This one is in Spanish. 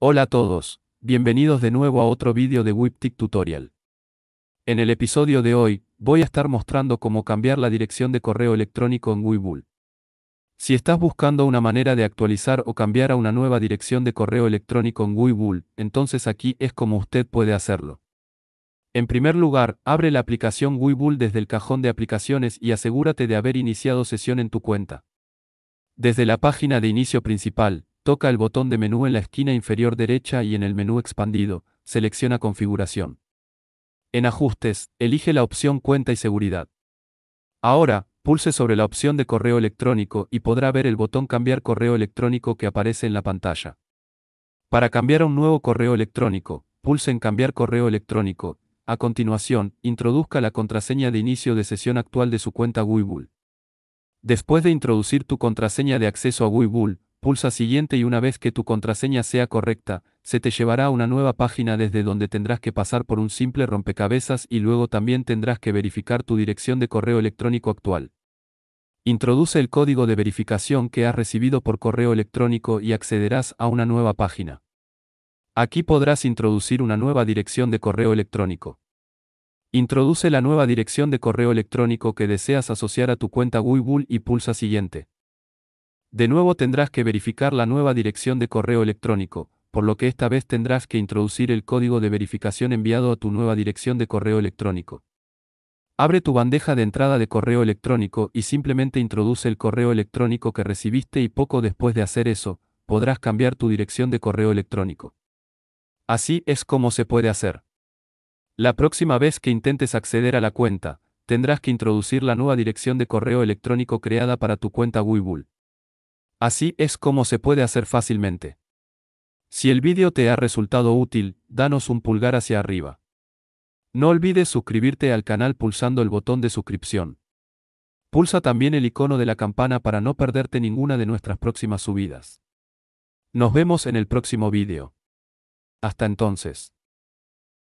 Hola a todos, bienvenidos de nuevo a otro vídeo de Wiptik Tutorial. En el episodio de hoy, voy a estar mostrando cómo cambiar la dirección de correo electrónico en Webull. Si estás buscando una manera de actualizar o cambiar a una nueva dirección de correo electrónico en Webull, entonces aquí es como usted puede hacerlo. En primer lugar, abre la aplicación Webull desde el cajón de aplicaciones y asegúrate de haber iniciado sesión en tu cuenta. Desde la página de inicio principal, Toca el botón de menú en la esquina inferior derecha y en el menú expandido, selecciona Configuración. En Ajustes, elige la opción Cuenta y Seguridad. Ahora, pulse sobre la opción de correo electrónico y podrá ver el botón Cambiar correo electrónico que aparece en la pantalla. Para cambiar a un nuevo correo electrónico, pulse en Cambiar correo electrónico. A continuación, introduzca la contraseña de inicio de sesión actual de su cuenta Webull. Después de introducir tu contraseña de acceso a Webull, Pulsa siguiente y una vez que tu contraseña sea correcta, se te llevará a una nueva página desde donde tendrás que pasar por un simple rompecabezas y luego también tendrás que verificar tu dirección de correo electrónico actual. Introduce el código de verificación que has recibido por correo electrónico y accederás a una nueva página. Aquí podrás introducir una nueva dirección de correo electrónico. Introduce la nueva dirección de correo electrónico que deseas asociar a tu cuenta Google y pulsa siguiente. De nuevo tendrás que verificar la nueva dirección de correo electrónico, por lo que esta vez tendrás que introducir el código de verificación enviado a tu nueva dirección de correo electrónico. Abre tu bandeja de entrada de correo electrónico y simplemente introduce el correo electrónico que recibiste y poco después de hacer eso, podrás cambiar tu dirección de correo electrónico. Así es como se puede hacer. La próxima vez que intentes acceder a la cuenta, tendrás que introducir la nueva dirección de correo electrónico creada para tu cuenta Webull. Así es como se puede hacer fácilmente. Si el vídeo te ha resultado útil, danos un pulgar hacia arriba. No olvides suscribirte al canal pulsando el botón de suscripción. Pulsa también el icono de la campana para no perderte ninguna de nuestras próximas subidas. Nos vemos en el próximo vídeo. Hasta entonces.